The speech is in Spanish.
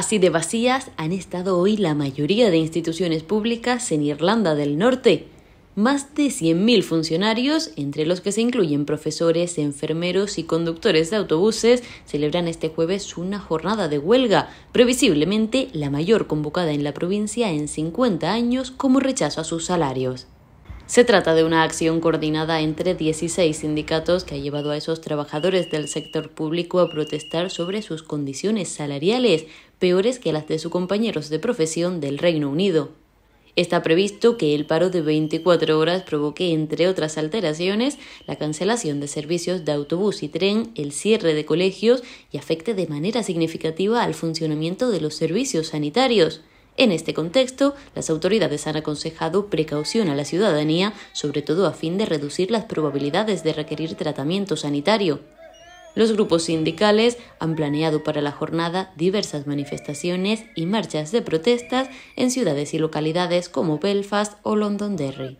Así de vacías han estado hoy la mayoría de instituciones públicas en Irlanda del Norte. Más de 100.000 funcionarios, entre los que se incluyen profesores, enfermeros y conductores de autobuses, celebran este jueves una jornada de huelga, previsiblemente la mayor convocada en la provincia en 50 años como rechazo a sus salarios. Se trata de una acción coordinada entre 16 sindicatos que ha llevado a esos trabajadores del sector público a protestar sobre sus condiciones salariales, peores que las de sus compañeros de profesión del Reino Unido. Está previsto que el paro de 24 horas provoque, entre otras alteraciones, la cancelación de servicios de autobús y tren, el cierre de colegios y afecte de manera significativa al funcionamiento de los servicios sanitarios. En este contexto, las autoridades han aconsejado precaución a la ciudadanía, sobre todo a fin de reducir las probabilidades de requerir tratamiento sanitario. Los grupos sindicales han planeado para la jornada diversas manifestaciones y marchas de protestas en ciudades y localidades como Belfast o Londonderry.